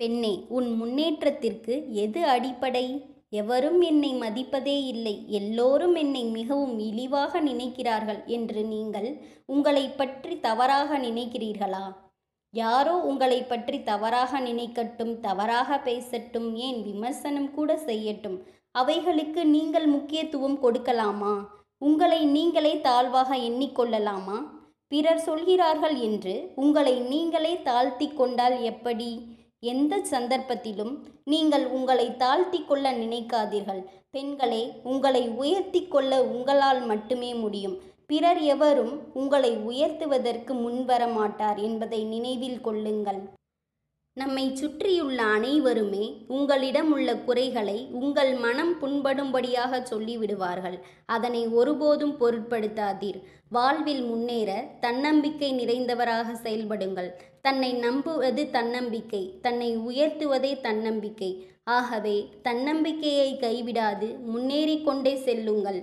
பெண்ணே உன் முன்னேற்றத்திற்கு எது அடிப்படை எவரும் என்னை மதிப்பதே இல்லை எல்லோரும் என்னை மிகவும் இழிவாக நினைக்கிறார்கள் என்று நீங்கள் உங்களை பற்றி தவறாக நினைக்கிறீர்களா யாரோ உங்களை பற்றி தவறாக நினைக்கட்டும் தவறாக பேசட்டும் ஏன் விமர்சனம் கூட செய்யட்டும் அவைகளுக்கு நீங்கள் முக்கியத்துவம் கொடுக்கலாமா உங்களை நீங்களே தாழ்வாக எண்ணிக்கொள்ளலாமா பிறர் சொல்கிறார்கள் என்று உங்களை நீங்களே தாழ்த்தி கொண்டால் எப்படி எந்த சந்தர்ப்பத்திலும் நீங்கள் உங்களை தாழ்த்தி கொள்ள நினைக்காதீர்கள் பெண்களே உங்களை உயர்த்தி கொள்ள உங்களால் மட்டுமே முடியும் பிறர் எவரும் உங்களை உயர்த்துவதற்கு முன்வரமாட்டார் மாட்டார் என்பதை நினைவில் கொள்ளுங்கள் நம்மை சுற்றியுள்ள அனைவருமே உங்களிடம் உள்ள குறைகளை உங்கள் மனம் புண்படும்படியாக சொல்லிவிடுவார்கள் அதனை ஒருபோதும் பொருட்படுத்தாதீர் வாழ்வில் முன்னேற தன்னம்பிக்கை நிறைந்தவராக செயல்படுங்கள் தன்னை நம்புவது தன்னம்பிக்கை தன்னை உயர்த்துவதே தன்னம்பிக்கை ஆகவே தன்னம்பிக்கையை கைவிடாது முன்னேறிக்கொண்டே செல்லுங்கள்